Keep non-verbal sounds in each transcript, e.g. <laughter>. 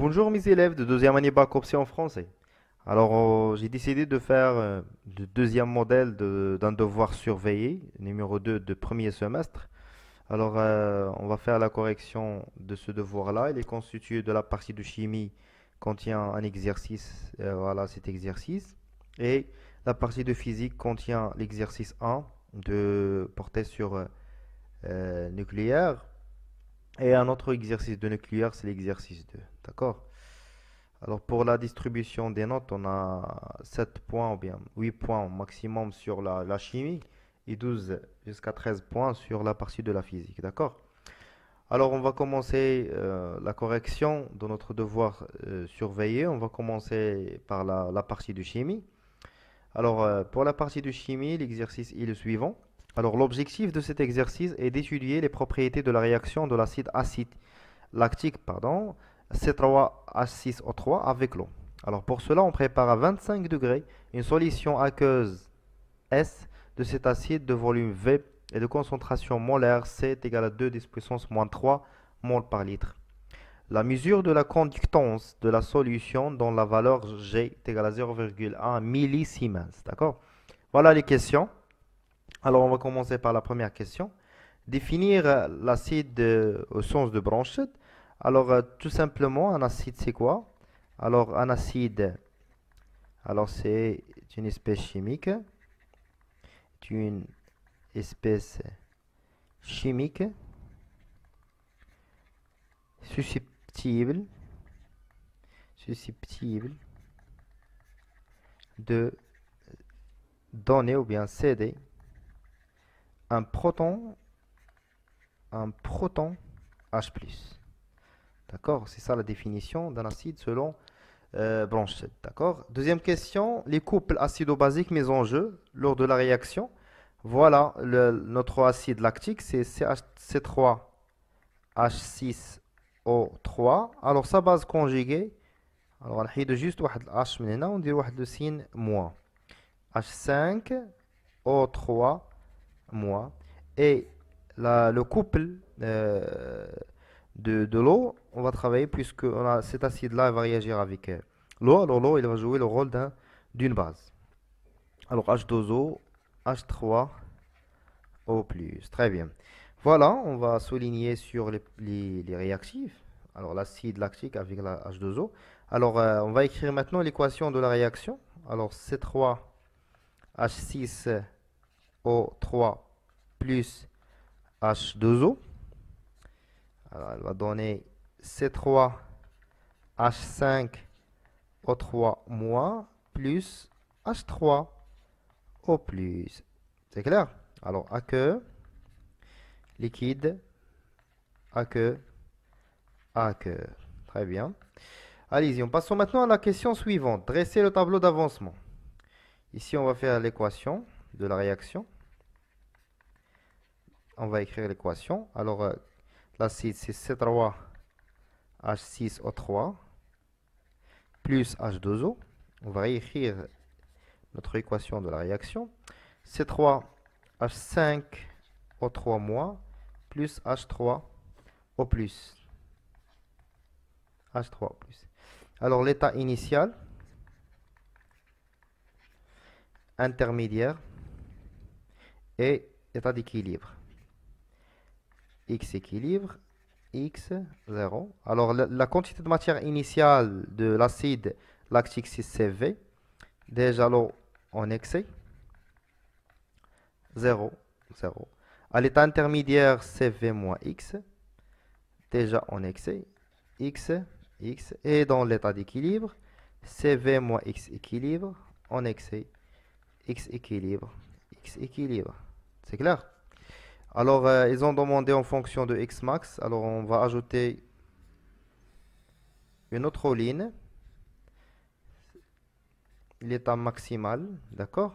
Bonjour mes élèves de deuxième année bac en français. Alors euh, j'ai décidé de faire euh, le deuxième modèle d'un devoir surveillé, numéro 2 de premier semestre. Alors euh, on va faire la correction de ce devoir là. Il est constitué de la partie de chimie contient un exercice, voilà cet exercice. Et la partie de physique contient l'exercice 1 de portée sur nucléaire et un autre exercice de nucléaire, c'est l'exercice 2. D'accord Alors pour la distribution des notes, on a 7 points ou bien 8 points au maximum sur la, chimie et 12 jusqu'à 13 points sur la partie de la physique. D'accord alors on va commencer euh, la correction de notre devoir euh, surveillé. On va commencer par la, partie de chimie. Alors euh, pour la partie de chimie, l'exercice est le suivant. Alors l'objectif de cet exercice est d'étudier les propriétés de la réaction de l'acide acide lactique pardon, C3H6O3 avec l'eau. Alors pour cela, on prépare à 25 degrés une solution aqueuse S de cet acide de volume V et de concentration molaire C est égale à 2 10 puissance moins 3 mol par litre. La mesure de la conductance de la solution dont la valeur G est égale à 0,1 millisiemens. D'accord Voilà les questions. Alors, on va commencer par la première question. Définir euh, l'acide euh, au sens de Branchette. Alors, euh, tout simplement, un acide, c'est quoi Alors, un acide, alors c'est une espèce chimique. une espèce chimique susceptible, susceptible de donner ou bien céder un proton, un proton H+. D'accord C'est ça la définition d'un acide selon euh, D'accord Deuxième question, les couples acido-basiques mis en jeu lors de la réaction. Voilà notre acide lactique, c'est CH3H6O3. Alors sa base conjuguée, alors on a juste H, on dit le signe moins. H5O3 moi, et la, le couple euh, de, l'eau, on va travailler puisque on a, cet acide-là va réagir avec l'eau. Alors l'eau, il va jouer le rôle d'une base. Alors H2O, H3O+. Très bien. Voilà, on va souligner sur les, les, réactifs. Alors l'acide lactique avec la H2O. Alors euh, on va écrire maintenant l'équation de la réaction. Alors C3H6 O3 plus H2O. Alors, elle va donner C3 H5 O3 moins plus H3 O plus. C'est clair Alors, aqueux, liquide, aqueux, aqueux. Très bien. Allez-y, on passons maintenant à la question suivante. Dresser le tableau d'avancement. Ici, on va faire l'équation de la réaction. On va écrire l'équation. Alors, euh, l'acide, c'est C3H6O3 plus H2O. On va écrire notre équation de la réaction. C3H5O3- moins plus H3O+. H3O+. Alors, l'état initial intermédiaire et état d'équilibre. X équilibre, X 0. Alors la, quantité de matière initiale de l'acide lactique 6CV, déjà l'eau en excès, 0, 0. À l'état intermédiaire CV moins X, déjà en excès, X, X. Et dans l'état d'équilibre, CV moins X équilibre en excès, X équilibre, X équilibre. C'est clair Alors, euh, ils ont demandé en fonction de x max. Alors, on va ajouter une autre ligne. L'état maximal, d'accord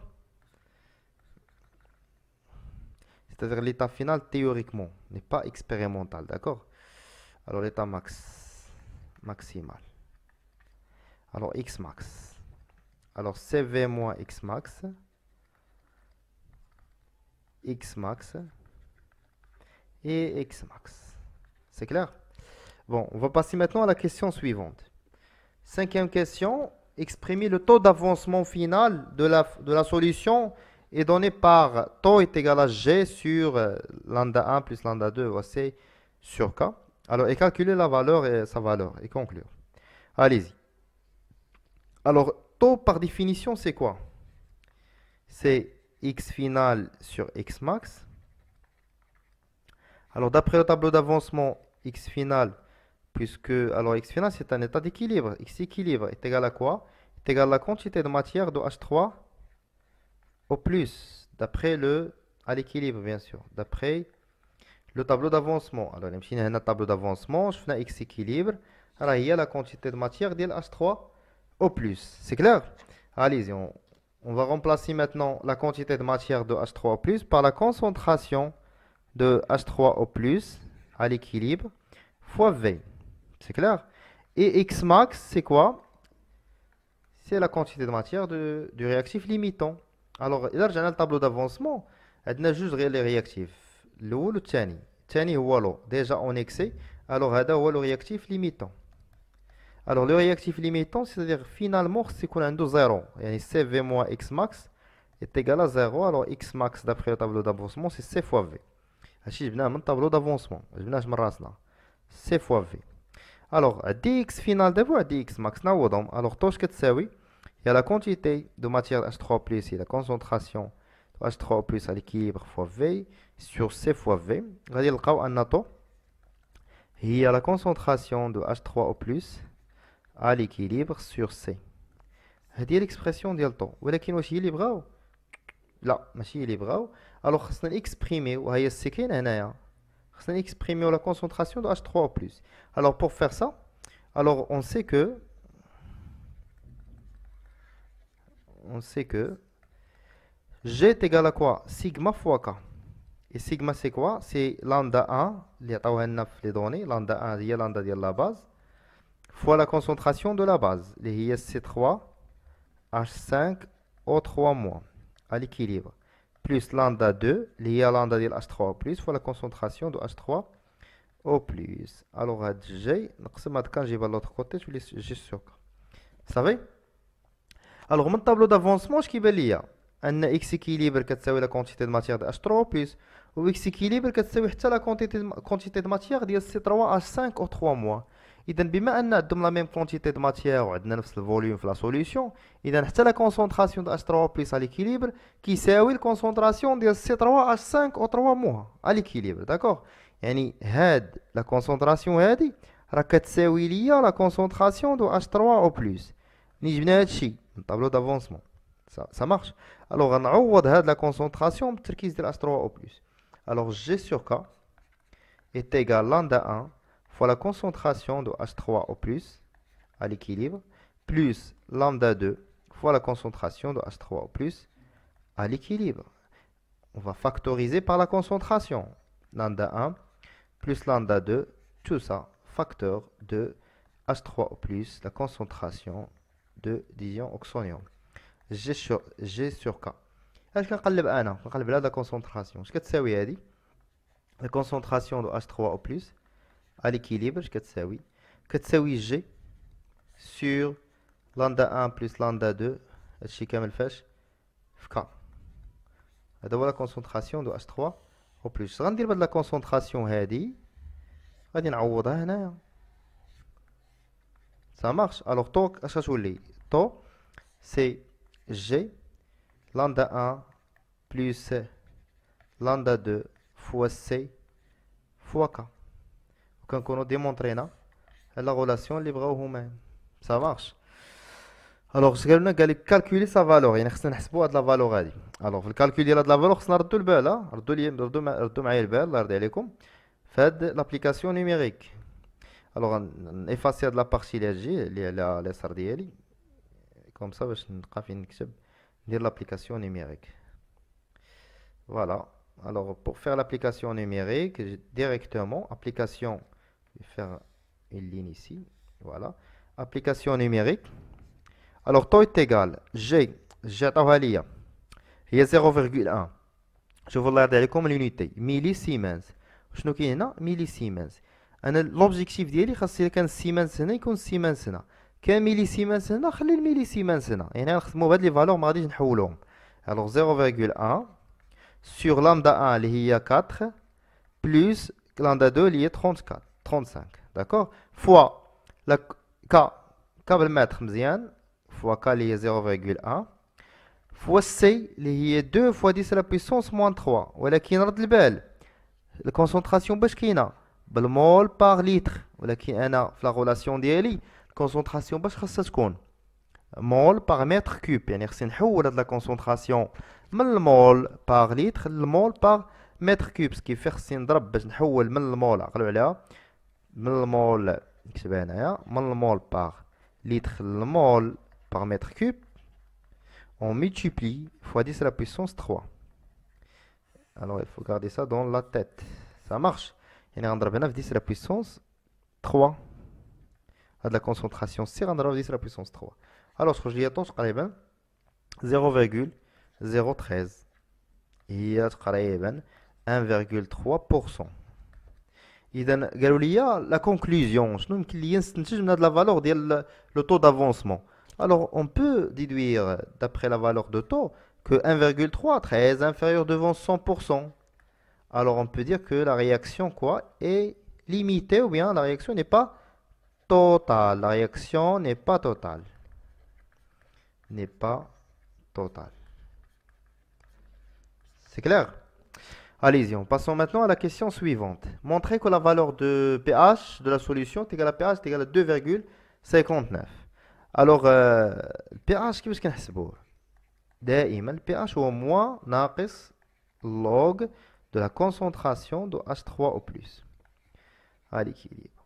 C'est-à-dire l'état final théoriquement, n'est pas expérimental, d'accord Alors, l'état max, maximal. Alors, Xmax. Alors, cv moins x max x max et x max. C'est clair Bon, on va passer maintenant à la question suivante. Cinquième question, exprimer le taux d'avancement final de la, de la solution est donné par taux est égal à g sur euh, lambda 1 plus lambda 2 voici sur k. Alors, et calculer la valeur et sa valeur et conclure. Allez-y. Alors, taux par définition, c'est quoi C'est x final sur x max. Alors d'après le tableau d'avancement x final, puisque alors x final c'est un état d'équilibre, x équilibre est égal à quoi Est égal à la quantité de matière de H3 au plus, d'après le à l'équilibre bien sûr, d'après le tableau d'avancement. Alors même si a un tableau d'avancement, je fais x équilibre, alors il y a la quantité de matière de H3 au plus. C'est clair Allez-y, on, on va remplacer maintenant la quantité de matière de H3O+, par la concentration de H3O+, à l'équilibre, fois V. C'est clair Et Xmax, c'est quoi C'est la quantité de matière du réactif limitant. Alors, là, j'ai un tableau d'avancement. On a juste les réactifs. Le le tani. Tani ou Déjà en excès. Alors, c'est le réactif limitant. Alors le réactif limitant, c'est-à-dire finalement, c'est qu'on a un 0. CV moins X max est égal à 0. Alors X max, d'après le tableau d'avancement, c'est C fois V. Je vais un tableau d'avancement. Je vais C fois V. Alors, dx final d'abord, dx max, alors tout ce que tu il y a la quantité de matière H3 plus et la concentration de H3 plus à l'équilibre fois V sur C fois V. Il y a la concentration de H3 au à l'équilibre sur C. C'est l'expression de طو, mais voyez que veulent? Non, libre pas celle-là libre. Alors, il faut hein. exprimer, et exprimer la concentration de H3+ Alors pour faire ça, on sait que on sait que J est égal à quoi? Sigma fois K. Et sigma c'est quoi? C'est lambda 1, qui est donné à Lambda 1, c'est lambda de la base fois la concentration de la base, les ISC3, H5, O3 à l'équilibre, plus lambda 2, les lambda de H3 plus, fois la concentration de H3 o plus. Alors, J, quand j'ai l'autre côté, je suis juste Vous savez Alors, mon tableau d'avancement, je vais ان x que c'est? La quantité de matière de h 3 ou و x équilibre كتساوي حتى la quantité quantité de matière c 3 h 5 o 3 donc, puisque nous la même quantité de matière et le volume dans la solution, donc, la concentration de H3O+, à l'équilibre, qui est la concentration de C3H5 ou de H3O+, à l'équilibre, d'accord C'est-à-dire la concentration de C3H5 la concentration de H3O+. Nous avons ici tableau d'avancement. Ça marche Alors, on a compenser concentration la concentration de H3O+. Alors, G sur K est égal à 1 fois la concentration de H3 o à l'équilibre, plus lambda 2 fois la concentration de H3 o à l'équilibre. On va factoriser par la concentration. Lambda 1 plus lambda 2, tout ça, facteur de H3 o la concentration de d'ion oxonium. G sur, G sur K. La est que que tu sais où ça a dit la concentration de H3O+ à l'équilibre, je sais que c'est oui. g sur lambda1 plus lambda2, je sais quand même c'est k. fK. la concentration de H3 au plus. Ça va dire la concentration, on va dire la roue de Ça marche. Alors, Tau, c'est G, lambda1 plus lambda2 fois C, fois K quand on a démontré la relation libre au humain. ça marche alors je vais calculer sa valeur il y a un de la valeur alors le calculer de la valeur c'est un peu de belle hein? fait l'application numérique alors effacer de la partie légère les laisse comme ça je vais dire l'application numérique voilà alors pour faire l'application numérique directement application vais faire une ligne ici. Voilà. Application numérique. Alors, taux est égal. G, il y a 0,1. Je vous l'ai comme l'unité. Millisiemens. Je dis, millisiemens. L'objectif ديالي siemens, كان هنا يكون هنا كان هنا خلي هنا يعني بهاد لي فالور ما غاديش Alors, 0,1 sur lambda 1 اللي est 4 plus lambda 2 اللي هي 34 35, d'accord Fois la K, K va le mettre, mzien, fois K, est 0,1, fois C, est 2 fois 10 à la puissance moins 3. Voilà qui est le bel. La concentration, bêche qui est mol par litre. Voilà qui est la relation de la concentration, c'est le mol par mètre cube. Bien, c'est une la concentration. Le mol par litre, le mol par mètre cube. Ce qui fait que une drape, mol par le mol. من par litre par mètre cube, on multiplie fois 10 à la puissance 3. Alors il faut garder ça dans la tête. Ça marche. Il y a 10 à la puissance 3. À la concentration, c'est 10 à la puissance 3. Alors ce que je dis à ton, 0,013. Il y a 1,3%. Il y conclusion, la conclusion. شنو يمكن لي نستنتج من هاد la valeur, ديال le taux d'avancement. Alors on peut déduire que 1,3 très inférieur devant 100%. Alors on peut dire que la réaction quoi est limitée ou bien la réaction n'est pas totale. La réaction n'est pas totale. N'est pas totale. C'est clair Allez-y, passons maintenant à la question suivante. Montrer que la valeur de pH de la solution est égale à pH est égale à 2,59. Alors, euh, pH, qu'est-ce qu'on a le pH au moins log de la concentration de H3O+. À l'équilibre.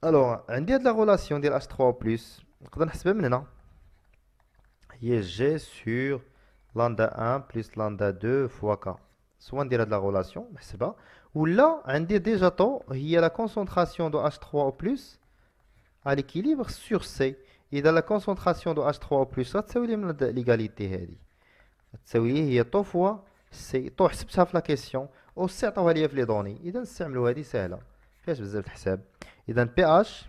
Alors, on dit de la relation de H3O+, on peut نحسبها من هنا. G sur lambda 1 plus lambda 2 fois k. Soit on dirait de la relation, c'est pas. Ou là, on dit déjà il y a la concentration de H3 o plus à l'équilibre sur C. Et dans la concentration de H3 o plus, ça c'est l'égalité. C'est il fois C. C'est la question. on va lire les données. Et donc, c'est là. Et donc, pH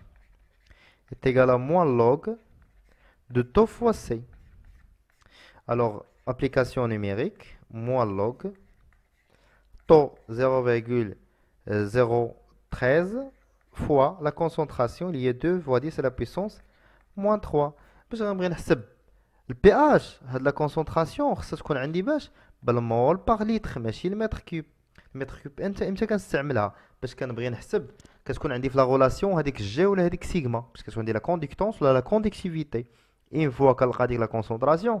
est égal à moins log de taux fois C. Alors, application numérique, moins log, taux 0,013 fois la concentration, il y 2 fois 10 à la puissance, moins 3. Je vais calculer le pH de la concentration, c'est ce qu'on a dit, le mol par litre, mais le mètre cube. Le mètre cube, متر كوب انت امتى كنستعملها باش كنبغي نحسب كتكون عندي في لا غولاسيون هذيك جي ولا هذيك سيغما باش كتكون عندي la conductance ولا conductivité. et fois que كنلقى ديك la concentration,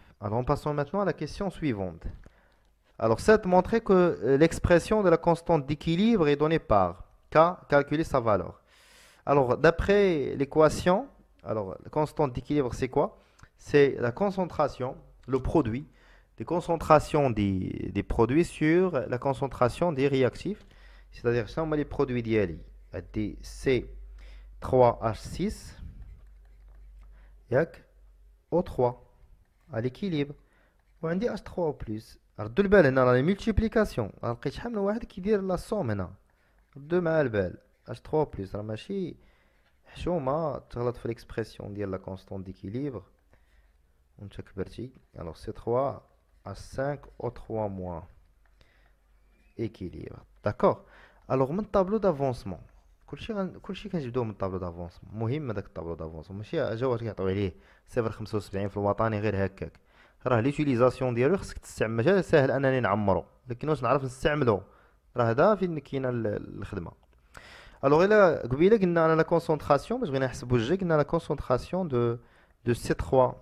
Alors, passons maintenant à la question suivante. Alors, c'est montrer que euh, l'expression de la constante d'équilibre est donnée par K, calculer sa valeur. Alors, d'après l'équation, alors la constante d'équilibre, c'est quoi C'est la concentration, le produit, des concentrations des, produits sur la concentration des réactifs. C'est-à-dire, si on met les produits d'ILI, DC3H6, YAC O3 à l'équilibre on dit H3 Alors, ردوا البال هنا راني la multiplication. Alors, من واحد كيدير لا سوم هنا somme. مع البال H3 بلس راه ماشي expression تغلط في ليكسبرسيون ديال لا كونستون ديكيليبر وانت كبرتي Alors, c 3 H5 O3 moins équilibre d'accord alors mon tableau d'avancement كلشي غن... كلشي كنجبدوه من الطابلو دافونس مهم هذاك الطابلو دافونس ماشي جوات كيعطيو عليه صفر خمسة وسبعين في الوطني غير هكاك راه ليتيليزاسيون ديالو خصك تستعمل ماشي ساهل انني نعمرو لكن واش نعرف نستعملو راه هذا فين كاينه الخدمه الوغ الا قبيله قلنا انا لا كونسونطراسيون باش بغينا نحسبو الجي قلنا لا كونسونطراسيون دو دو سي 3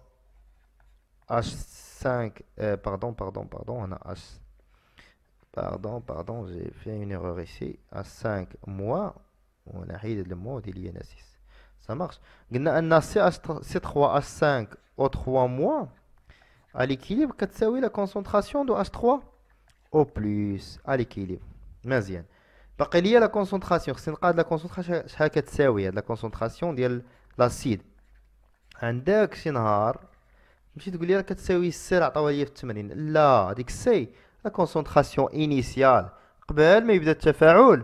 اش 5 باردون باردون باردون هنا اش باردون باردون جي في اون ايرور ici à 5 mois ونحيد المو ديال الياناسيس سا مارش قلنا ان سي اش سي 3 اش 5 او 3 موان à l'équilibre كتساوي لا كونسونطراسيون دو اش 3 او بلس à l'équilibre مزيان باقي ليا لا كونسونطراسيون خصني نقاد لا كونسونطراسيون شحال كتساوي هاد لا كونسونطراسيون ديال لاسيد عندك شي نهار تمشي تقول لي راه كتساوي السير عطاو ليا في 80 لا هذيك السي لا كونسونطراسيون انيسيال قبل ما يبدا التفاعل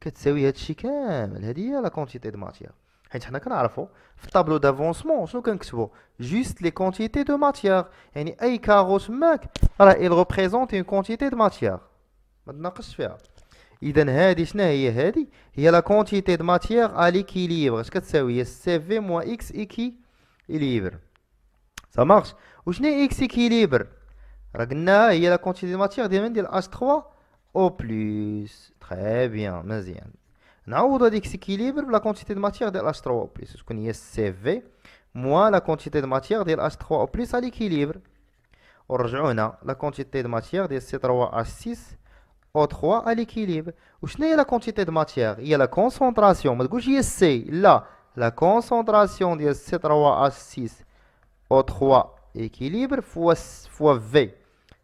كتساوي هادشي كامل هادي هي لا كونتيتي دو ماتيير حيت حنا كنعرفوا في الطابلو دافونسمون شنو كنكتبوا جوست لي كونتيتي دو ماتيير يعني اي كارو تماك راه اي ريبريزونت اون كونتيتي دو ماتيير ما تناقش فيها اذا هادي شنو هي هادي هي لا كونتيتي دو ماتيير ا ليكيليبر اش كتساوي هي سي في موا اكس ايكي ليبر سا مارش وشنو اكس ايكيليبر راه قلنا هي لا كونتيتي دو ماتيير ديما ديال اش 3 plus. Très bien. Mazien. Nous dix l'équilibre, la quantité de matière de l'astro O plus. Ce qu'on y CV moins la quantité de matière de l'astro O plus à l'équilibre. Or j'ai la quantité de matière de c 3 à 6 au 3 à l'équilibre. Où je n'ai la quantité de matière Il y a la concentration. Mais j'y ai c'est là la concentration de c 3 à 6 au 3 équilibre fois, fois V.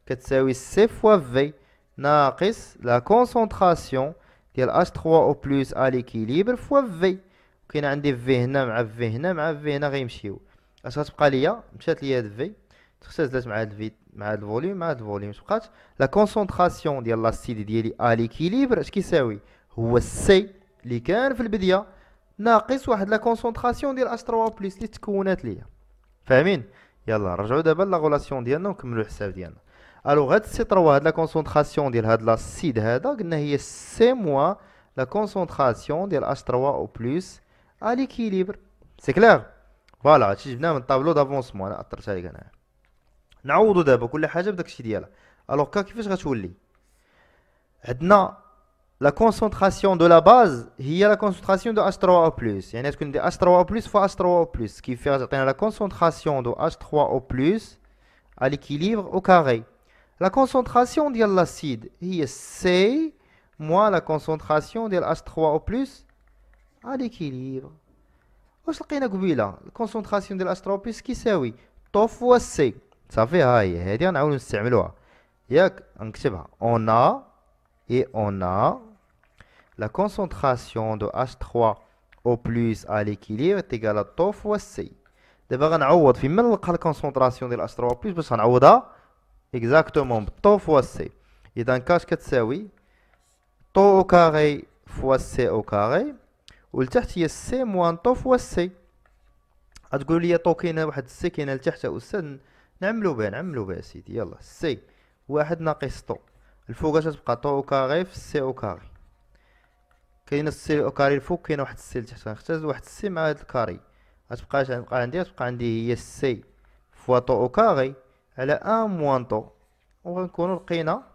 Que c'est fois V. ناقص لا كونسونطراسيون ديال H3O بلس على ليكيليبر فوا في كاين عندي في هنا مع في هنا مع في هنا غيمشيو اش غتبقى ليا مشات ليا هاد في تختزلت مع هاد في مع هاد الفوليوم مع هاد الفوليوم تبقات لا كونسونطراسيون ديال لاسيد ديالي على ليكيليبر اش كيساوي هو السي اللي كان في البديه ناقص واحد لا كونسونطراسيون ديال H3O بلس اللي تكونات ليا فاهمين يلا نرجعوا دابا لا غولاسيون ديالنا ونكملوا الحساب ديالنا Alors, cette c'est la concentration de l'acide, c'est est moins la concentration de l'H3O plus à l'équilibre. C'est clair Voilà, je viens d'un tableau d'avancement. Je vais vous dire que tout ce que je Alors, qu'est-ce que je veux dire La concentration de la base, a la concentration de H3O plus. Il y a ce dit H3O plus fois H3O plus. Ce qui fait la concentration de H3O plus à l'équilibre au carré. La concentration de l'acide, est C moins la concentration de l'H3O plus à l'équilibre. Où ce que La concentration de l'H3O plus qui c'est oui Tau fois C. Ça fait A. C'est ce que nous On a et on a la concentration de H3O plus à l'équilibre est égale à Tau fois C. D'abord, on a la concentration de l'H3O plus parce qu'on a اكزاكتومون طو فوا سي اذا كاش كتساوي طو او كاري فوا سي او كاري والتحت هي سي موان طو فوا سي غتقول لي طو كاينه واحد سي كاينه لتحت استاذ نعملو بها نعملو بها سيدي يلا سي واحد ناقص طو الفوق غتبقى طو او كاري في سي او كاري كاين السي او كاري الفوق كاين واحد السي لتحت غنختاز واحد السي مع هاد الكاري غتبقى عندي غتبقى عندي هي سي فوا طو او كاري Elle est un moins deux. On va le quina,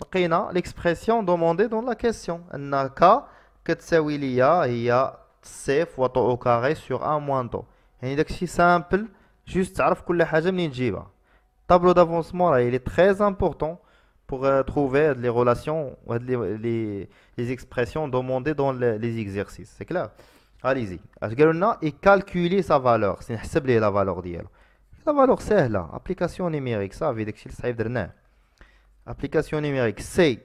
le quina, l'expression demandée dans la question. Elle qu'à que ça il y a il y a cinq ou trois ou quatre sur un moins deux. Hein, c'est simple, juste tu tout le volume de la jiba. Tableau d'avancement est très important pour euh, trouver les relations ou les expressions demandées dans les exercices. C'est clair. Allez-y. Alors maintenant, et calculer sa valeur, c'est calculer la valeur d'iel. لا فالور سهله ابليكاسيون نيميريك صافي داكشي اللي صعيب درناه ابليكاسيون نيميريك سي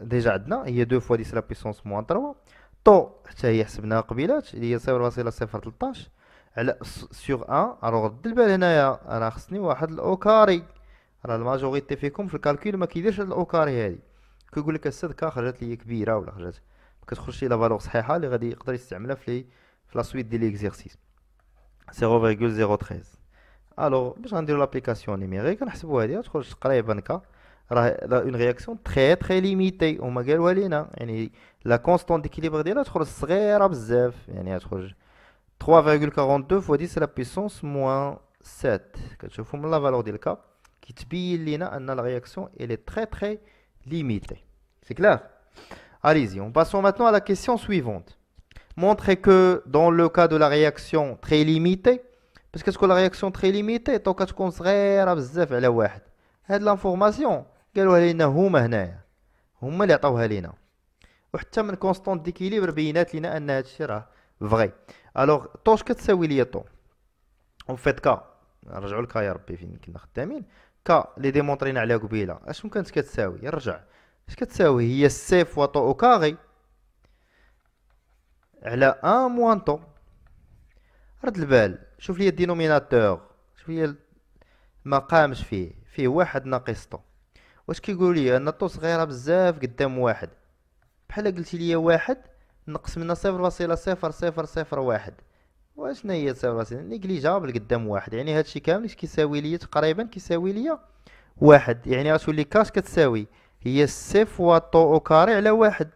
ديجا عندنا هي دو فوا ديس لا بيسونس موان تروا طو حتى هي حسبناها قبيلات اللي هي صفر فاصلة صفر تلطاش على سيغ ان الوغ رد البال هنايا راه خصني واحد الاو كاري راه الماجوريتي فيكم في الكالكول ما كيديرش هاد الاو كاري هادي كيقول لك السد كا خرجت لي كبيره ولا خرجت ما كتخرجش لا فالور صحيحه اللي غادي يقدر يستعملها في في لا سويت ديال ليكزيرسيس 0.013 Alors, j'en ai l'application numérique. Je vais une réaction très très limitée. La constante d'équilibre est très serait limitée. 3,42 fois 10 à la puissance moins 7. Je vais vous dire la valeur de la réaction. La réaction est très très limitée. C'est clair? Allez-y, on passe maintenant à la question suivante. Montrez que dans le cas de la réaction très limitée, باش كتكون لا رياكسيون تري ليميتي طو كتكون صغيره بزاف على واحد هاد لانفورماسيون قالوها لينا هما هنايا هما اللي عطاوها لينا وحتى من كونستانت ديكيليبر بينات لينا ان هادشي راه فغي الوغ طوش كتساوي ليا طو اون فيت كا نرجعو لكا يا ربي فين كنا خدامين كا لي ديمونطرينا عليها قبيله اشنو كانت كتساوي نرجع اش كتساوي هي سي فوا طو او كاري على ان موان طو رد البال شوف لي الدينوميناتور شوف لي ما قامش فيه فيه واحد ناقص طو واش كيقول لي ان طو صغيره بزاف قدام واحد بحال قلتي لي واحد نقص منها صفر فاصله صفر صفر صفر واحد واشنا هي صفر فاصله نيجليجابل قدام واحد يعني هادشي كامل اش كيساوي لي تقريبا كيساوي لي واحد يعني غتولي كاش كتساوي هي سي فوا طو او كاري على واحد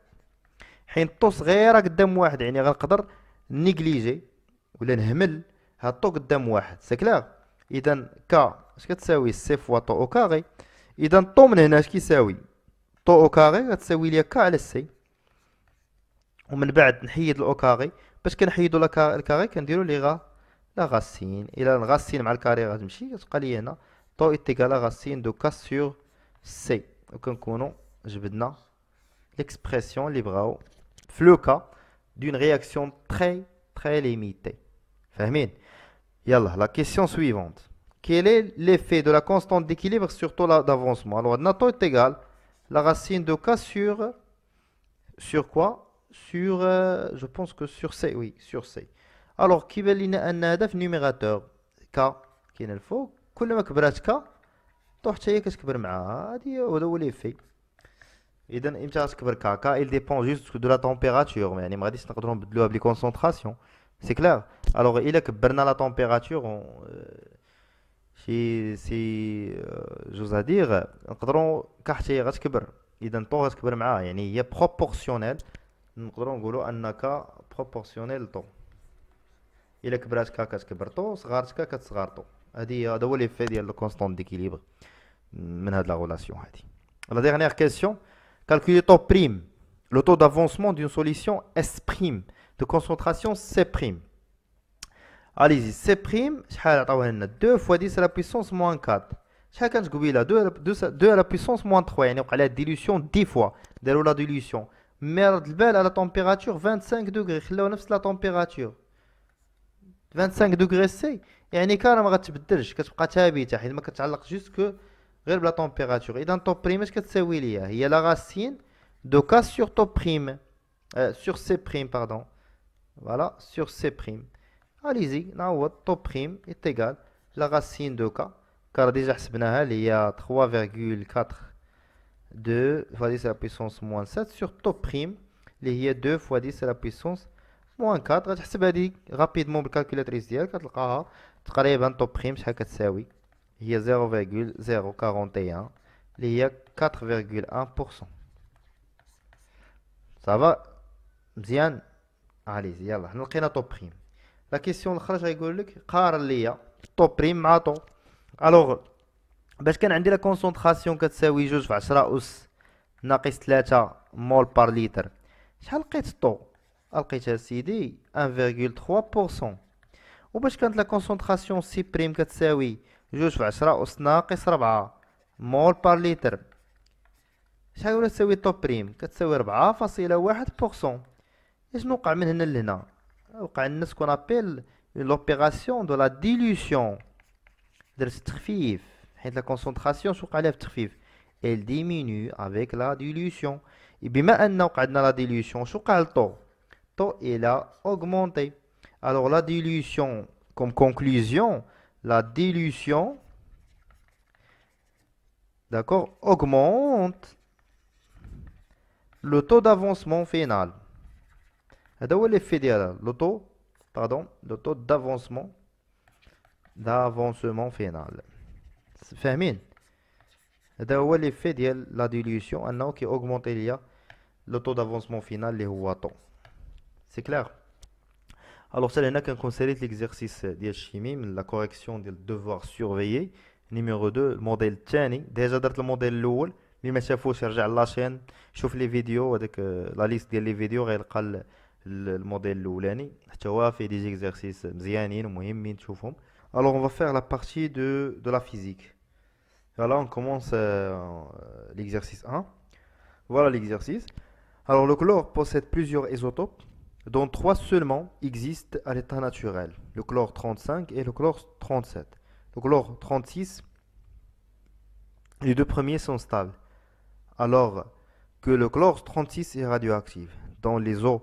حين طو صغيره قدام واحد يعني غنقدر نيجليجي ولا نهمل هاتو قدام واحد سي كلاغ اذا كا اش كتساوي سي فوا طو او كاري اذا طو من هنا اش كيساوي طو او كاري غتساوي ليا كا على سي ومن بعد نحيد الاو كاري باش كنحيدو لا كاري كنديرو لي غا لا غاسين الى الغاسين مع الكاري غتمشي كتبقى لي هنا طو اتيكال غاسين دو كا سور سي وكنكونو جبدنا لي بغاو فلوكا دون رياكسيون تري تري ليميتي فاهمين Yallah, la question suivante. Quel est l'effet de la constante d'équilibre sur taux d'avancement Alors, Nato est égal la racine de k sur, sur quoi Sur, euh, je pense que sur c, oui, sur c. Alors, qui a un hadaf numérateur k, qui est le faux, كل ما كبرات k, تروح هي كتكبر معاها هذا هو l'effet. اذا امتى غتكبر k. K, il dépend juste de la température يعني ما غاديش نقدروا نبدلوها la concentration. C'est clair. Alors, il est que Berna la température, euh, si, euh, dire, on peut dire est Il est Il est proportionnel. On peut dire est proportionnel. Il est un peu plus grand. Il est plus grand. Il est l'effet de la constante d'équilibre mm, de la relation. La dernière question calculer le taux prime, le taux d'avancement d'une solution S prime de concentration C'. Allez-y, C', 2 fois 10 à la puissance moins 4. Chacun de 2 à la puissance moins 3. Il y a la dilution 10 fois. la dilution. Merde, belle à la température 25 degrés. la température. 25 degrés C. يعني كاره ما غتبدلش كتبقى ثابته حيت ما كتعلق جوست كو غير بلا طومبيراتور اذا طو بريم اش كتساوي ليا هي لا راسين دو كا سور طو بريم سور سي بريم باردون voilà, sur C'. Allez-y, on top' est égal la racine de k, car déjà, il y a 3,4 fois 10 à la puissance moins 7 sur top prime, il y a 2 fois 10 à la puissance moins 4. Je rapidement بالكالكولاتريس ديالك تقريبا top prime il y a 0,041 y a 4,1% Ça va bien اليزي يلا حنا لقينا طوب بريم لا كيسيون الخرج غايقول لك قارن ليا طوب بريم مع طو الوغ باش كان عندي لا كونسونطراسيون كتساوي جوج في عشرة اس ناقص 3 مول بار ليتر شحال لقيت طو لقيتها سيدي 1.3% وباش كانت لا كونسونطراسيون سي بريم كتساوي جوج في عشرة اس ناقص ربعة مول بار ليتر شحال ولا تساوي طو بريم كتساوي ربعة واحد بورسون شنو ce من هنا لهنا وقع لنا de ابيل لوبيراسيون دو لا la sur تخفيف حيت لا كونسونطراسيون concentration elle diminue avec la dilution. Et بما la dilution, sur taux a augmenté. Alors la dilution, comme conclusion, la dilution, d'accord, augmente le taux d'avancement final. D'où est pardon le taux d'avancement d'avancement final? Firmin, d'où est l'effet de l'adilution, un an qui augmenterait le taux d'avancement final les huit ans? C'est clair. Alors c'est le nœud qu'un conseiller de l'exercice dit la correction du devoir surveillé numéro 2 le modèle Chaining. Déjà date le modèle loul, mais maintenant faut chercher à la chaîne, sur les vidéos, euh, la liste des vidéos, quel le modèle de هو دي مزيانين ومهمين alors on va faire la partie de la physique voilà on commence euh, l'exercice 1 voilà l'exercice alors le chlore possède plusieurs isotopes dont trois seulement existent à l'état naturel le chlore 35 et le chlore 37 le chlore 36 les deux premiers sont stables alors que le chlore 36 est radioactif dans les eaux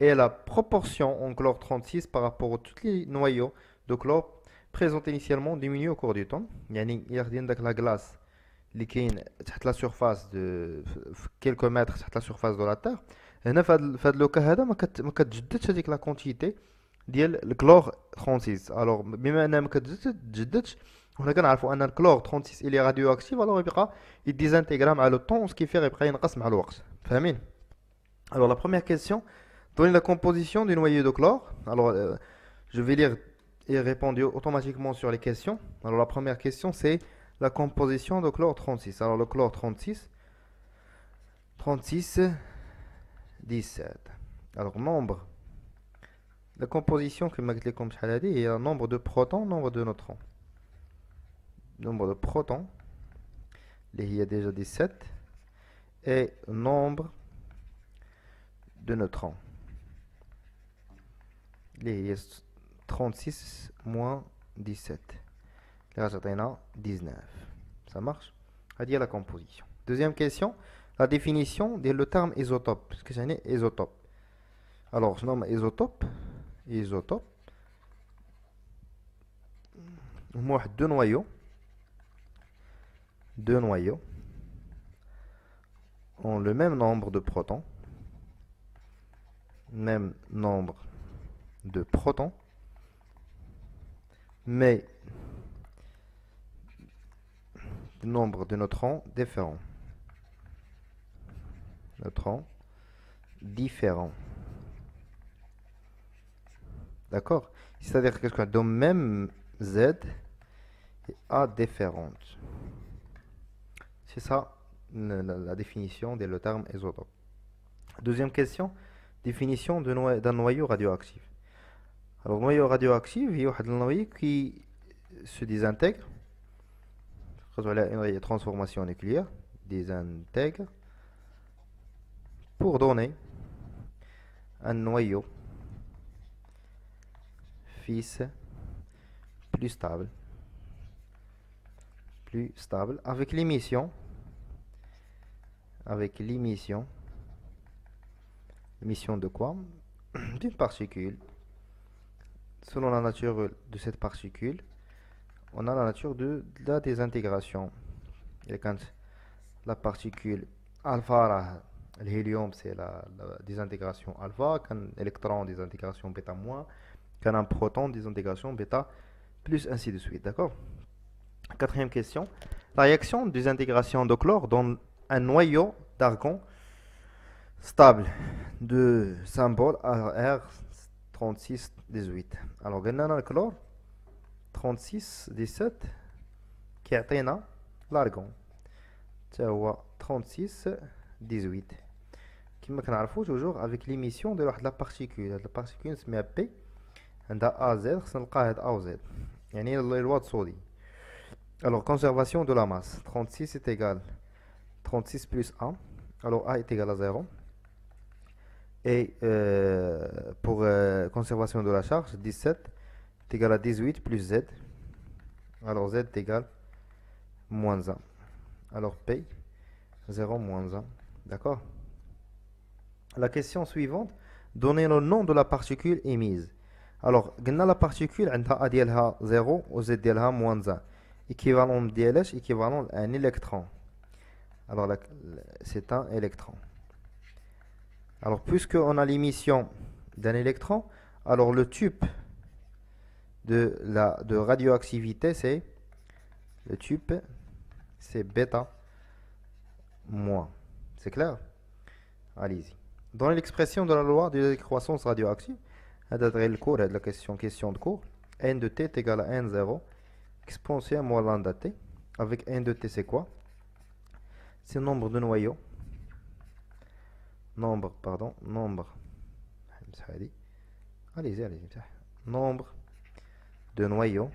et la proportion en chlore 36 par rapport à tous les noyaux de chlore présents initialement diminue au cours du temps. Il y a la glace qui est la surface de quelques mètres à la surface de la Terre. Et le cas de la quantité de chlore 36. Alors, on a un que le chlore 36 il est radioactif, alors il, il désintègre le temps, ce qui fait qu'il y a un Alors, la première question, la composition du noyau de chlore. Alors, euh, je vais lire et répondre automatiquement sur les questions. Alors, la première question, c'est la composition de chlore 36. Alors, le chlore 36, 36, 17. Alors, nombre. La composition que Magdalé comme dit est un nombre de protons, nombre de neutrons. Nombre de protons, il y a déjà 17, et nombre de neutrons les 36 moins 17 les 19 ça marche à dire la composition deuxième question la définition de le terme isotope ce que c'est isotope alors je nomme isotope isotope moi deux noyaux deux noyaux ont le même nombre de protons même nombre de protons, mais le nombre de neutrons différents. Neutrons différents. D'accord C'est-à-dire que de même Z et A différente. C'est ça la, définition des le terme Deuxième question, définition d'un noyau radioactif. Alors le noyau radioactif, il y a un noyau qui se désintègre. Une transformation nucléaire désintègre pour donner un noyau fils plus stable plus stable avec l'émission avec l'émission l'émission de quoi <clears throat> d'une particule Selon la nature de cette particule, on a la nature de, la désintégration. Et quand la particule alpha, l'hélium, c'est la, désintégration alpha, quand électron, désintégration bêta moins, quand un proton, désintégration bêta plus, ainsi de suite. D'accord Quatrième question. La réaction de désintégration de chlore dans un noyau d'argon stable de symbole R 36, 18. Alors, nous a le clore 36, 17 qui est atteint l'argon. 36, 18. Qui me le toujours avec l'émission de la particule. La particule se met à P. On a AZ, c'est le cas AZ. Il y a les lois de Alors, conservation de la masse. 36 est égal 36 plus 1. Alors, A est égal à 0. Et euh, pour euh, conservation de la charge, 17 est égal à 18 plus Z. Alors Z est égal moins 1. Alors P, 0 moins 1. D'accord La question suivante, donner le nom de la particule émise. Alors, la particule, a ديالها 0 ou Z moins 1. Équivalent DLH équivalent à un électron. Alors, c'est un électron. Alors, puisqu'on a l'émission d'un électron, alors le tube de, radioactivité, c'est le tube, c'est bêta moins. C'est clair Allez-y. Dans l'expression de la loi de la croissance radioactive, le cours, la question, question de cours, n de t est égal à n0, exponentielle moins lambda t, avec n de t c'est quoi C'est le nombre de noyaux nombre pardon nombre allez nombre de noyaux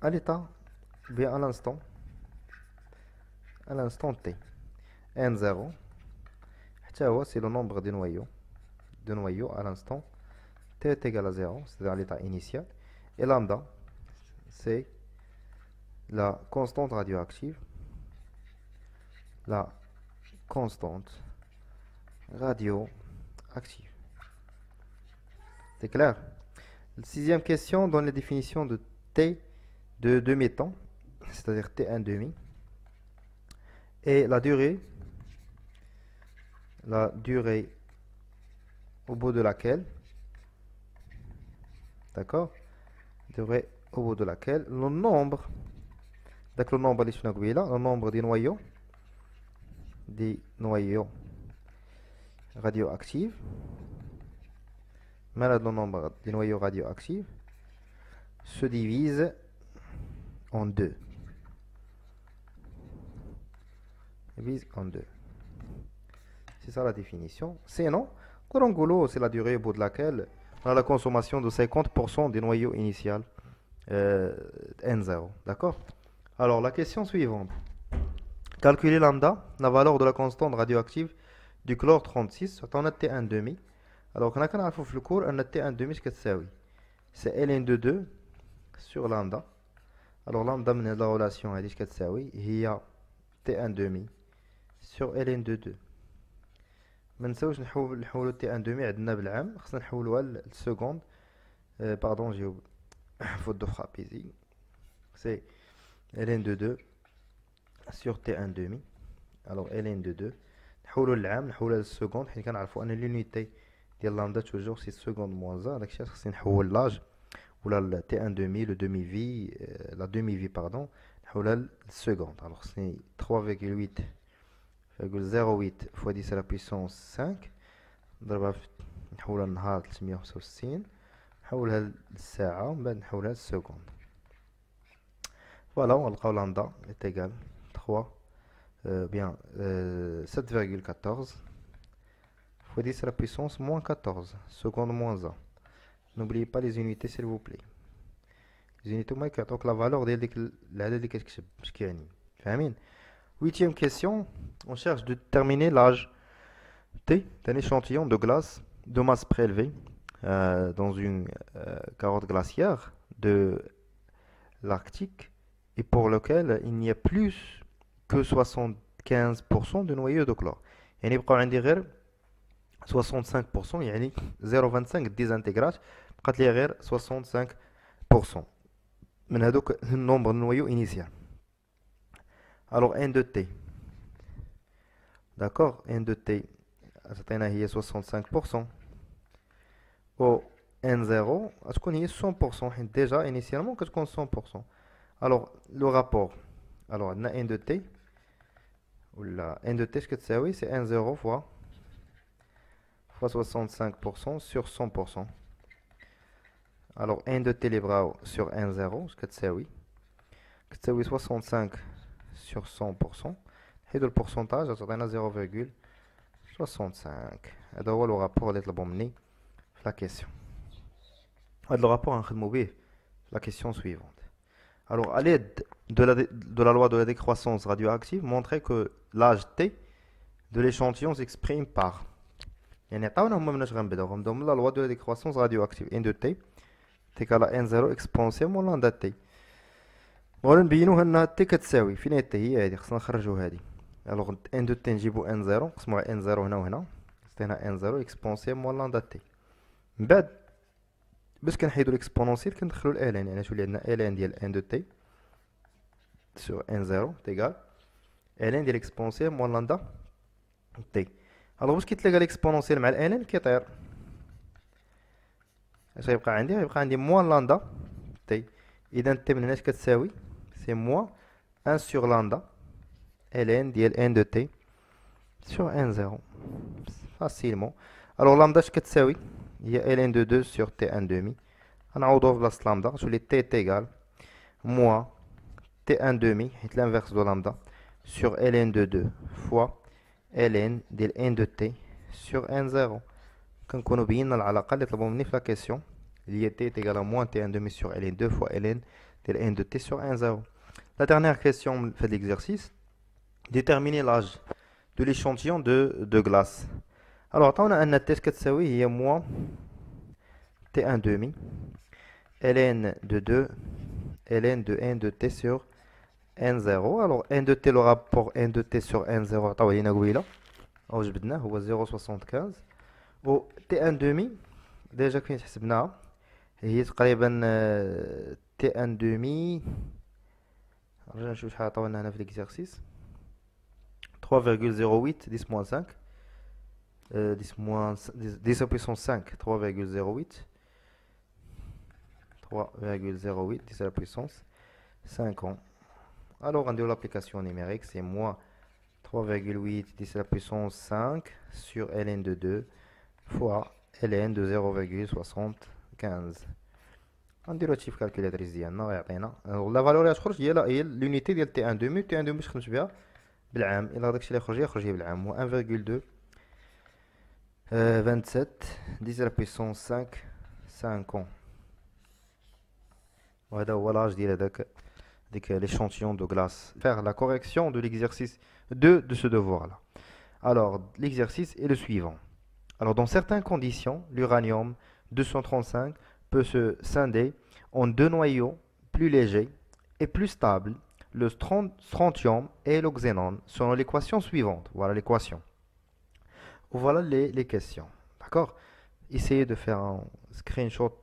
à l'état bien à l'instant à l'instant t n0 c'est le nombre de noyaux de noyaux à l'instant t est égal à 0 cest à l'état initial et lambda c'est la constante radioactive la constante radio, radioactive. C'est clair La sixième question donne la définition de T de demi-temps, c'est-à-dire T1 demi, et la durée, la durée au bout de laquelle, d'accord Durée au bout de laquelle le nombre, d'accord le nombre, le nombre des noyaux, des noyaux radioactifs mais le nombre des noyaux radioactifs se divise en deux divise en deux c'est ça la définition sinon c'est la durée au bout de laquelle on a la consommation de 50% des noyaux initial euh, N0. D'accord Alors, la question suivante. Calculer lambda, la valeur de la constante radioactive du chlore 36, on a T1 demi. Alors, quand on a fait le cours, on a T1 demi, ce C'est ln de 2 sur lambda. Alors, lambda, a la relation, elle dit T1 demi sur ln de 2. Je ne que T1 demi est un nable M. Je ne euh, Pardon, j'ai <coughs> de C'est ln de 2 sur T1 demi alors Ln de 2 on change l'âme on change la seconde on a l'unité de lambda toujours 6 secondes moins 1 on change l'âge ou la T1 demi la demi-vie euh, la demi-vie pardon on la seconde alors c'est 3,8 0,08 fois 10 à la puissance 5 ben, on va on change la de l'année sur le signe on change la l'heure on change la seconde voilà on a le lambda c'est égal 3, euh, bien, 7,14 euh, fois 10 à la puissance moins 14, seconde moins 1. N'oubliez pas les unités s'il vous plaît. Les unités 4 donc la valeur des la question on cherche de déterminer l'âge T d'un échantillon de glace de masse prélevée euh, dans une carotte glaciaire de l'Arctique et pour lequel il n'y a plus que 75% du noyau de chlore. Et il y a 65%, yani 0,25 désintégration, 65%. Mais donc le nombre de noyaux initial. Alors N de T. D'accord N de T, a 65%. Au N0, est-ce qu'on y est 100% Déjà, initialement, qu'est-ce qu'on 100% Alors, le rapport. Alors, N de T n de t que que c'est oui, N0 fois, fois 65% sur 100%. Alors n de t sur n 0, ce que c'est oui. 65 sur 100%. Et le pourcentage, c'est 0,65. Et donc, le rapport d'être le la question. Et le rapport l'aide mauvais, la question suivante. Alors, à l'aide de la, de la loi de la décroissance radioactive, montrer que لاج تي دو ليشانتيون زيكسبريم باغ يعني عطاونا هما مناش غنبداو غنبداو من لا لوا دو ديكرواسونس راديو اكتيف ان دو تي تيكالا ان زيرو اكسبونسيال من لاندا تي نبينو انها تي كتساوي فين هي تي هي هادي خصنا نخرجو هادي الوغ ان دو تي نجيبو ان زيرو نقسمو على ان زيرو هنا وهنا عطينا ان زيرو اكسبونسيال من لاندا تي من بعد باش كنحيدو الاكسبونونسيال كندخلو الالان يعني تولي عندنا الان ديال ان دو تي سور ان زيرو تيكال الان ديال اكسبونسيال موان لندا تي الوغ واش كيتلاقى الاكسبونونسيال مع الان كيطير اش غيبقى عندي غيبقى عندي موان لندا تي اذا تي من هنا اش كتساوي سي موان ان سور لندا الان ديال ان دو تي سور ان زيرو فاسيلمون الوغ لندا اش كتساوي هي ln دو دو sur تي ان demi غنعوضوه في بلاصه لامدا غتولي تي تيكال موان t1 demi حيت لانفيرس دو لامدا sur ln de 2 fois ln de n de t sur n0 Quand بينا العلاقه اللي طلبوا مني في لا كيسيون اللي هي t est égal à moins t1 demi sur ln 2 fois ln de n de t sur n0 la dernière question fait de l'exercice déterminer l'âge de l'échantillon de, de glace alors on عطاونا ان t كتساوي هي moins t1 demi ln de 2 ln de n de t sur n0 alors n de t le rapport n de t sur n0 عطاو علينا او هو 0.75 و تي ان دومي ديجا كاين حسبناها هي تقريبا تي ان دومي نرجع نشوف شحال عطاونا هنا في ليكزيرسيس 3,08 10 moins 5 10 moins 10, puissance 5 3,08 3,08 10 à la puissance 5 alors, l'application numérique, c'est moins 3,8 10 à la puissance 5 sur ln de 2 fois ln de 0,75. On dit le chiffre calculatrice, il y en a rien. Hein. la valeur est l'unité de T1 demi, T1 demi, je 1.2 27 10 5 50 ça هو لاج ديال هذاك l'échantillon de glace. Faire la correction de l'exercice 2 de ce devoir-là. Alors, l'exercice est le suivant. Alors, dans certaines conditions, l'uranium 235 peut se scinder en deux noyaux plus légers et plus stables, le strontium et l'oxénone, selon l'équation suivante. Voilà l'équation. Voilà les, les questions. D'accord Essayez de faire un screenshot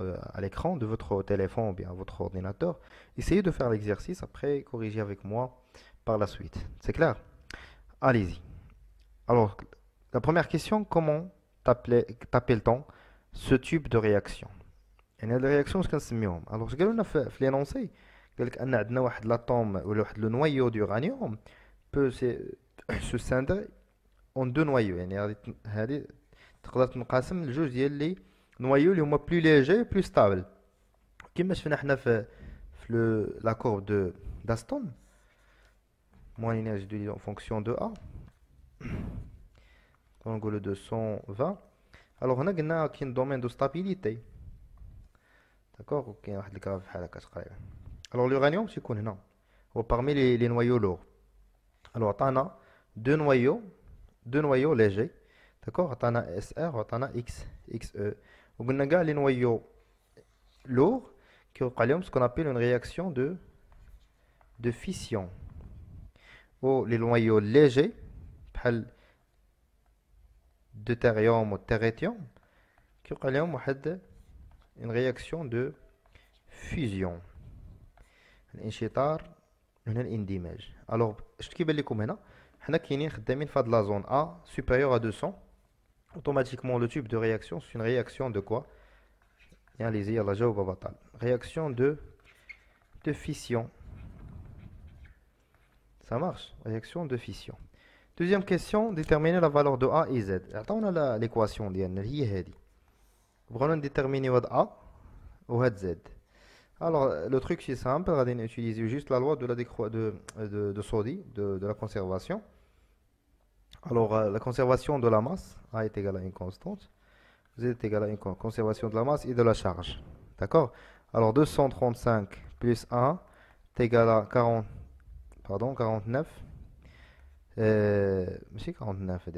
euh, à l'écran de votre téléphone ou bien votre ordinateur. Essayez de faire l'exercice, après corriger avec moi par la suite. C'est clair Allez-y. Alors, la première question, comment taper t on ce type de réaction Il y a des réactions qui sont لنا في لينونسي قال que ان عندنا واحد le noyau se <coughs> Noyau اللي moins plus léger plus stable. Ok شفنا حنا في في لا كورب moins l'énergie de en fonction de A. angle de 120. Alors, on a un domaine de stabilité. D'accord Alors, l'uranium, c'est quoi non Parmi les, les, noyaux lourds. Alors, on a deux noyaux, deux noyaux légers. D'accord On a SR, on a X, XE. Au niveau des noyaux lourds, qui ont ce qu'on appelle une réaction de fission. Au niveau noyaux légers, par le deutérium ou trétiom, qui ont une réaction de fusion. Un petit peu une image. Alors, ce qui est le maintenant mignon, c'est que les éléments de masse de la zone A supérieure à 200 Automatiquement, le tube de réaction, c'est une réaction de quoi Réaction de, de fission. Ça marche, réaction de fission. Deuxième question, déterminer la valeur de A et Z. Attends, l'équation va déterminer A ou Z. Alors, le truc, c'est simple. On va utiliser juste la loi de la de, de, de, de la conservation. Alors, euh, la conservation de la masse, A est égale à une constante. Z est égale à une conservation de la masse et de la charge. D'accord Alors, 235 plus 1 est égal à 40, pardon, 49. Euh, 49, elle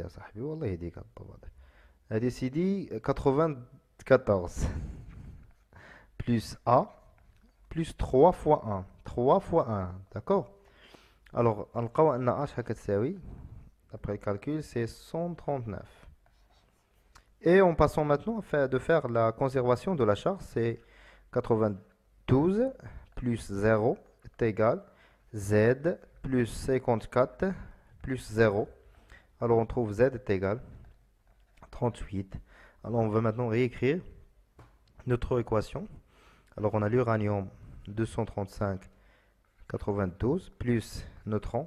décidé 94 plus A plus 3 fois 1. 3 fois 1, d'accord Alors, on a A, après calcul, c'est 139. Et en passant maintenant à de faire la conservation de la charge, c'est 92 plus 0 est égal z plus 54 plus 0. Alors on trouve z est égal 38. Alors on va maintenant réécrire notre équation. Alors on a l'uranium 235 92 plus neutrons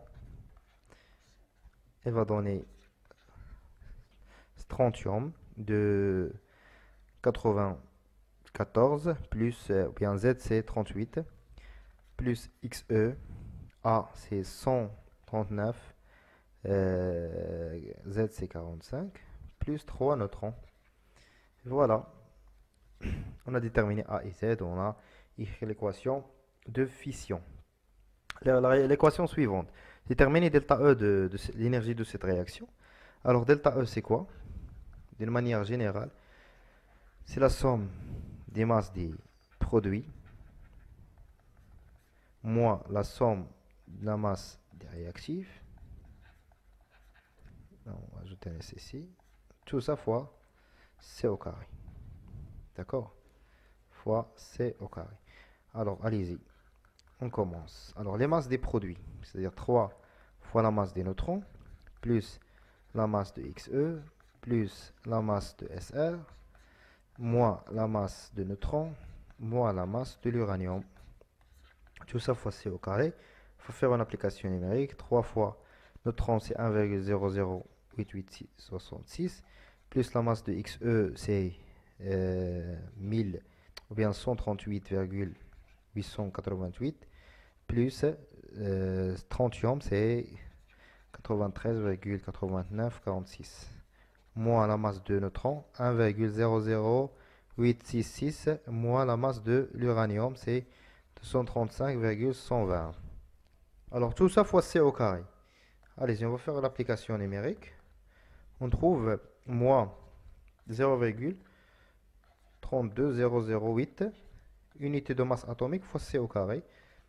elle va donner strontium de 94 plus euh, bien Z c'est 38 plus XE A c'est 139 euh, Z c'est 45 plus 3 neutrons voilà on a déterminé A et Z on a l'équation de fission l'équation suivante déterminer delta E de, l'énergie de cette réaction. Alors delta E c'est quoi D'une manière générale, c'est la somme des masses des produits moins la somme de la masse des réactifs. On va ajouter un ici. Tout ça fois C au carré. D'accord Fois C au carré. Alors allez-y. On commence. Alors les masses des produits, c'est-à-dire 3 fois la masse des neutrons, plus la masse de XE, plus la masse de SR, moins la masse de neutrons, moins la masse de l'uranium. Tout ça fois C au carré. Il faut faire une application numérique. 3 fois neutrons, c'est 1,008866, plus la masse de XE, c'est 1000 euh, ou bien 138,888, plus 30 euh, c'est 93,8946 moins la masse de neutrons, 1,00866 moins la masse de l'uranium, c'est 235,120. Alors tout ça fois C au carré. allez on va faire l'application numérique. On trouve moins 0,32008 unité de masse atomique fois C au carré.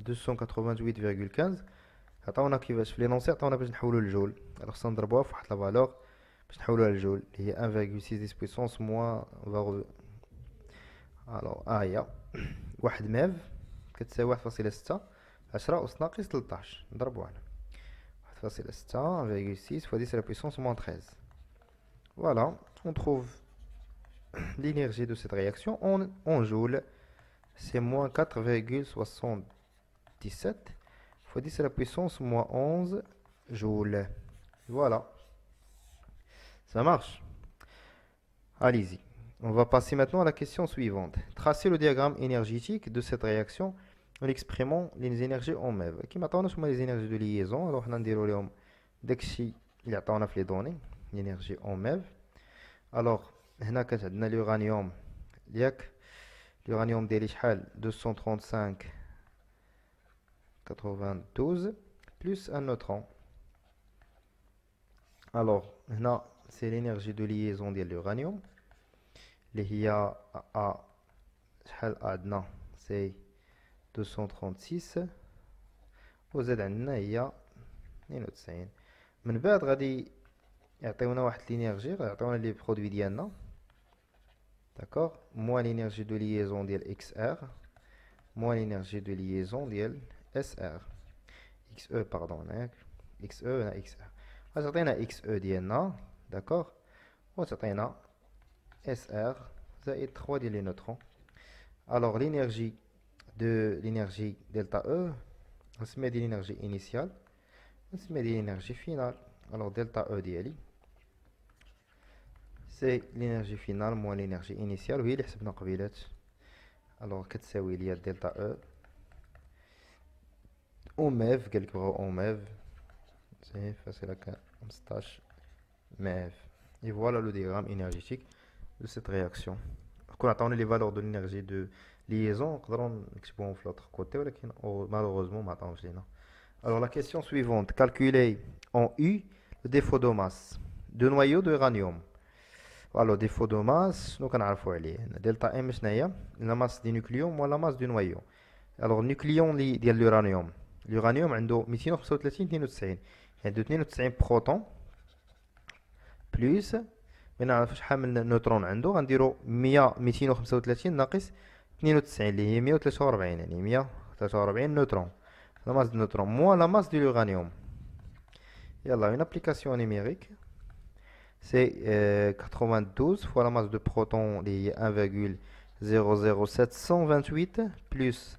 298,15. Attends, on a qui va se financer. Attends, on a besoin de joules. Alors, ça, on a besoin de la valeur. Il y a 1,6 10 puissance moins. Alors, il y a. Il y a une fois. Il y a une fois. fois. fois. 1,6 10 10 10 puissance moins 13. Voilà. On trouve l'énergie de cette réaction en joules. C'est moins 4,60. 17 fois 10 à la puissance moins 11 joules. Voilà. Ça marche. Allez-y. On va passer maintenant à la question suivante. Tracer le diagramme énergétique de cette réaction en exprimant les énergies en MEV. Qui m'attendent sur les énergies de liaison. Alors, on a il attend les données, l'énergie en MEV. Alors, هنا a l'uranium l'uranium de 235 92 plus un autre an. Alors non, c'est l'énergie de liaison de l'uranium. Il y a à Hal c'est 236. Vous êtes un nia 0101. Mais le but, c'est de. Il y a tellement une autre ligne à choisir, il y a tellement des produits vidéo non. D'accord. Moins l'énergie de liaison de xr Moins l'énergie de liaison de SR XE pardon XE on a XR e, on a XE DNA d'accord on a SR ça est 3 les neutrons alors l'énergie de l'énergie delta E on se met de l'énergie initiale on se met de l'énergie finale alors delta E c'est l'énergie finale moins l'énergie initiale oui alors qu'est-ce Il y a delta E MeV quelques اون à C'est la 15 Mev. Et voilà le diagramme énergétique de cette réaction. On attend les valeurs de l'énergie de liaison, on l'expose en l'autre côté, oh, malheureusement, Alors la question suivante, calculer en U le défaut de masse de noyau d'uranium. Alors, défaut de masse, nous connaissons Delta M, c'est la masse du nucléon moins la masse du noyau. Alors, nucléon de l'uranium, اليورانيوم عنده 235 92 عنده 92 بروتون بلوس ما nombre شحال من نوترون عنده غنديرو 100 235 ناقص 92 اللي هي 143 يعني 143 نوترون لا ماس دو نوترون موان لا ماس دو لورانيوم يلا اون ابليكاسيون نيميريك c'est 92 fois la masse de proton, est 1,00728 plus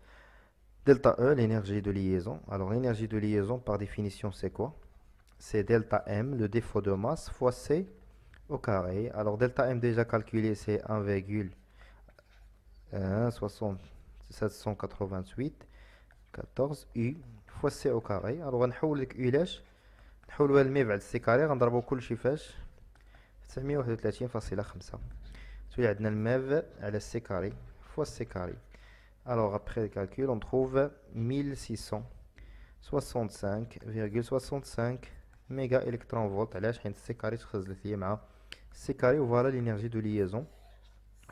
Delta E, l'énergie de liaison. Alors, l'énergie de liaison, par définition, c'est quoi C'est delta M, le défaut de masse, fois C au carré. Alors, delta M déjà calculé, c'est 1,788 14 U fois C au carré. Alors, on لك U لاش نحولوها لمبعد سي كاري غنضربو كلشي فاش 931.5 تولي عندنا الماف على le carré fois le carré. Alors après le calcul, on trouve 1665,65 méga électrons volts. C'est carré, c'est carré, voilà l'énergie de liaison.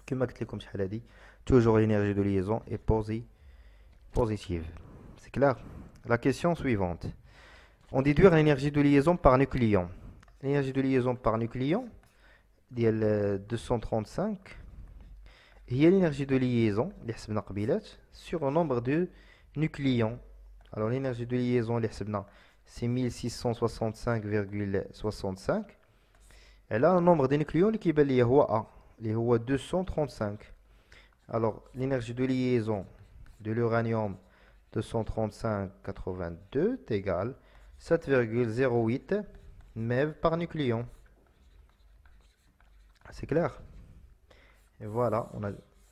Comme je l'ai dit, toujours l'énergie de liaison est positive. C'est clair La question suivante. On déduit l'énergie de liaison par nucléon. L'énergie de liaison par nucléon, 235 a l'énergie de liaison sur un nombre de nucléons alors l'énergie de liaison les c'est 1665,65 Et là, un nombre de nucléons qui كيبان A 235 alors l'énergie de liaison de l'uranium 235,82 est égale 7,08 MeV par nucléon c'est clair et voilà, on a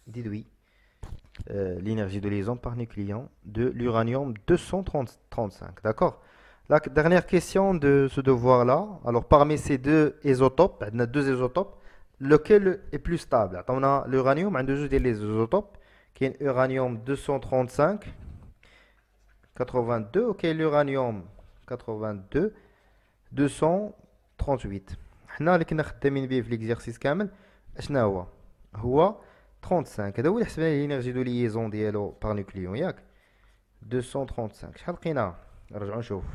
déduit euh, l'énergie de liaison par nucléon de l'uranium 235. D'accord La dernière question de ce devoir-là, alors parmi ces deux isotopes, on a deux isotopes, lequel est plus stable On a l'uranium, on a deux les isotopes, qui est l'uranium 235, 82, ok, l'uranium 82, 238. On a l'exercice كامل هو 35 هذا هو اللي حسبنا ليه لينيرجي دو ليزون ديالو باغ نيوكليون ياك 235 شحال لقينا نرجعو نشوف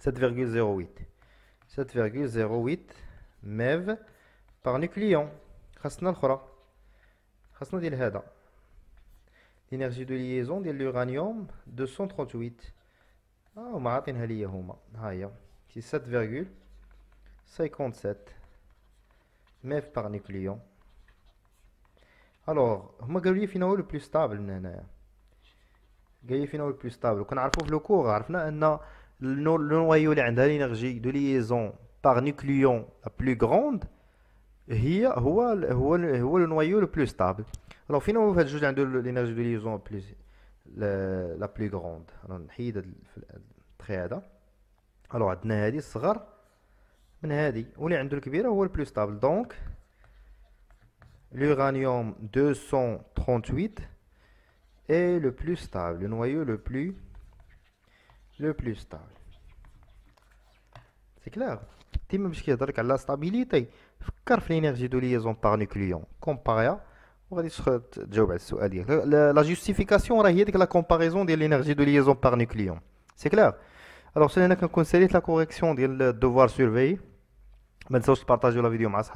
7.08 7.08 ميف باغ نيوكليون خاصنا الاخرى خاصنا ديال هذا لينيرجي دو ليزون ديال لورانيوم 238 اه هما عاطينها ليا هما ها هي سي 7.57 ميف باغ نيوكليون الوغ هما قالوا لي فينا هو لو بلوس ستابل من هنايا قال لي فين هو لو بلوس ستابل وكنعرفوا في لو كور عرفنا ان لو نوايو اللي عندها لينيرجي دو ليزون باغ نيكليون لا بلو غروند هي هو هو هو لو نوايو لو بلوس ستابل الوغ فينا هو في هاد الجوج عندو لينيرجي دو ليزون بلوس لا بلو غروند انا نحيد هاد التخي هذا الوغ عندنا هادي الصغر من هادي واللي عندو الكبيره هو البلو ستابل دونك l'uranium 238 est le plus stable, le noyau le plus le plus stable. C'est clair. Si la stabilité, car l'énergie de liaison par nucléon comparé à la justification est la comparaison de l'énergie de liaison par nucléon. C'est clair. Alors, pas qu'un conseil de la correction du devoir surveiller. Maintenant, je partage la vidéo avec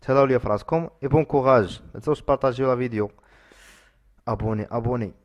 تهلاو ليا فراسكم اي بون كوراج متنساوش تبارطاجيو لا فيديو ابوني ابوني